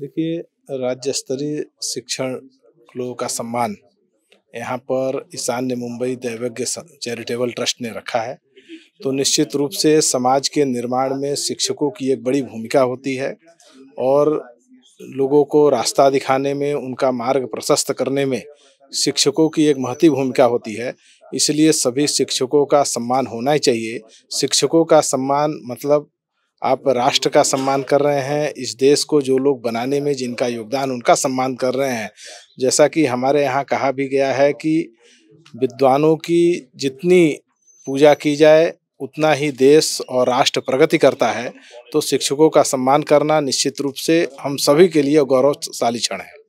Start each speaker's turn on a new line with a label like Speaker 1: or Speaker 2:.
Speaker 1: देखिए राज्य स्तरीय शिक्षण लोगों का सम्मान यहाँ पर ईशान्य मुंबई दैवज्ञ चैरिटेबल ट्रस्ट ने रखा है तो निश्चित रूप से समाज के निर्माण में शिक्षकों की एक बड़ी भूमिका होती है और लोगों को रास्ता दिखाने में उनका मार्ग प्रशस्त करने में शिक्षकों की एक महती भूमिका होती है इसलिए सभी शिक्षकों का सम्मान होना ही चाहिए शिक्षकों का सम्मान मतलब आप राष्ट्र का सम्मान कर रहे हैं इस देश को जो लोग बनाने में जिनका योगदान उनका सम्मान कर रहे हैं जैसा कि हमारे यहाँ कहा भी गया है कि विद्वानों की जितनी पूजा की जाए उतना ही देश और राष्ट्र प्रगति करता है तो शिक्षकों का सम्मान करना निश्चित रूप से हम सभी के लिए गौरवशाली क्षण है